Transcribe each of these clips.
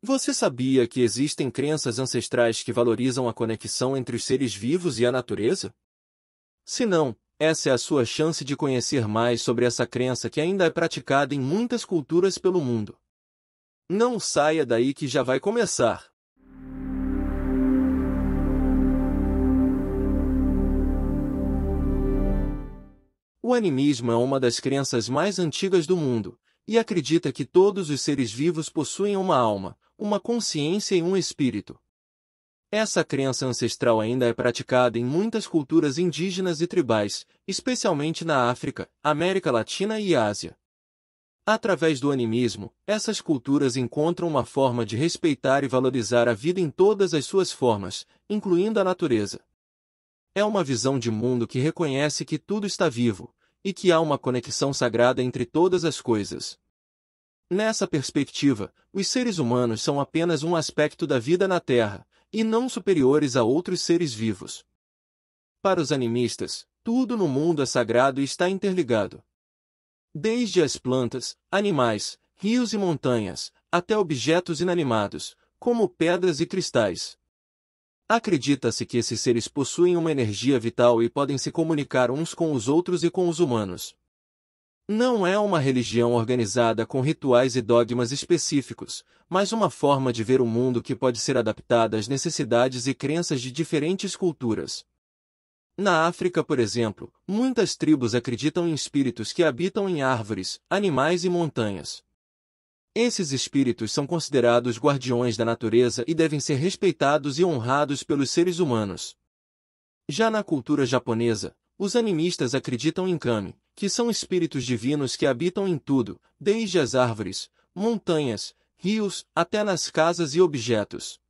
Você sabia que existem crenças ancestrais que valorizam a conexão entre os seres vivos e a natureza? Se não, essa é a sua chance de conhecer mais sobre essa crença que ainda é praticada em muitas culturas pelo mundo. Não saia daí que já vai começar! O animismo é uma das crenças mais antigas do mundo, e acredita que todos os seres vivos possuem uma alma, uma consciência e um espírito. Essa crença ancestral ainda é praticada em muitas culturas indígenas e tribais, especialmente na África, América Latina e Ásia. Através do animismo, essas culturas encontram uma forma de respeitar e valorizar a vida em todas as suas formas, incluindo a natureza. É uma visão de mundo que reconhece que tudo está vivo, e que há uma conexão sagrada entre todas as coisas, Nessa perspectiva, os seres humanos são apenas um aspecto da vida na Terra, e não superiores a outros seres vivos. Para os animistas, tudo no mundo é sagrado e está interligado. Desde as plantas, animais, rios e montanhas, até objetos inanimados, como pedras e cristais. Acredita-se que esses seres possuem uma energia vital e podem se comunicar uns com os outros e com os humanos. Não é uma religião organizada com rituais e dogmas específicos, mas uma forma de ver o mundo que pode ser adaptada às necessidades e crenças de diferentes culturas. Na África, por exemplo, muitas tribos acreditam em espíritos que habitam em árvores, animais e montanhas. Esses espíritos são considerados guardiões da natureza e devem ser respeitados e honrados pelos seres humanos. Já na cultura japonesa, os animistas acreditam em kami, que são espíritos divinos que habitam em tudo, desde as árvores, montanhas, rios, até nas casas e objetos.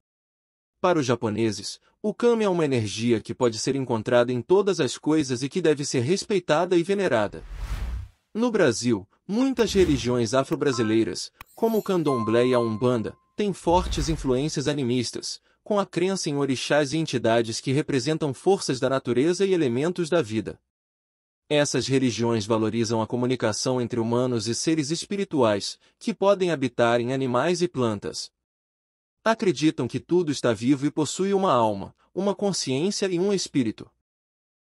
Para os japoneses, o kami é uma energia que pode ser encontrada em todas as coisas e que deve ser respeitada e venerada. No Brasil, muitas religiões afro-brasileiras, como o candomblé e a umbanda, têm fortes influências animistas, com a crença em orixás e entidades que representam forças da natureza e elementos da vida. Essas religiões valorizam a comunicação entre humanos e seres espirituais, que podem habitar em animais e plantas. Acreditam que tudo está vivo e possui uma alma, uma consciência e um espírito.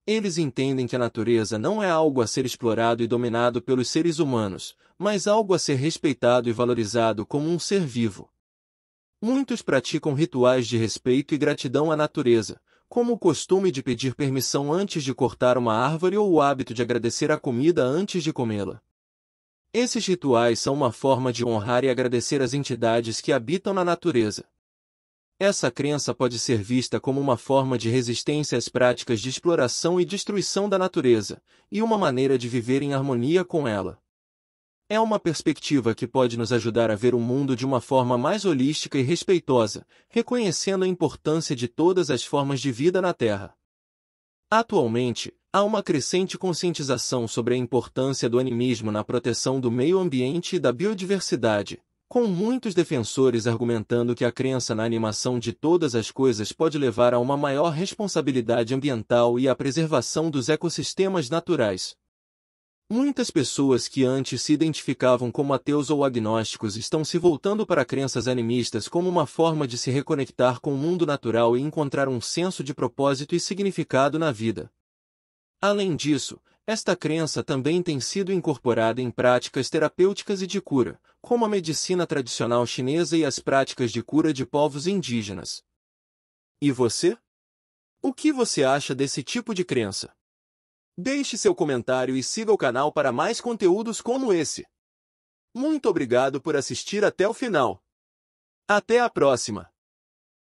Eles entendem que a natureza não é algo a ser explorado e dominado pelos seres humanos, mas algo a ser respeitado e valorizado como um ser vivo. Muitos praticam rituais de respeito e gratidão à natureza, como o costume de pedir permissão antes de cortar uma árvore ou o hábito de agradecer a comida antes de comê-la. Esses rituais são uma forma de honrar e agradecer as entidades que habitam na natureza. Essa crença pode ser vista como uma forma de resistência às práticas de exploração e destruição da natureza, e uma maneira de viver em harmonia com ela. É uma perspectiva que pode nos ajudar a ver o mundo de uma forma mais holística e respeitosa, reconhecendo a importância de todas as formas de vida na Terra. Atualmente, há uma crescente conscientização sobre a importância do animismo na proteção do meio ambiente e da biodiversidade, com muitos defensores argumentando que a crença na animação de todas as coisas pode levar a uma maior responsabilidade ambiental e à preservação dos ecossistemas naturais. Muitas pessoas que antes se identificavam como ateus ou agnósticos estão se voltando para crenças animistas como uma forma de se reconectar com o mundo natural e encontrar um senso de propósito e significado na vida. Além disso, esta crença também tem sido incorporada em práticas terapêuticas e de cura, como a medicina tradicional chinesa e as práticas de cura de povos indígenas. E você? O que você acha desse tipo de crença? Deixe seu comentário e siga o canal para mais conteúdos como esse. Muito obrigado por assistir até o final. Até a próxima!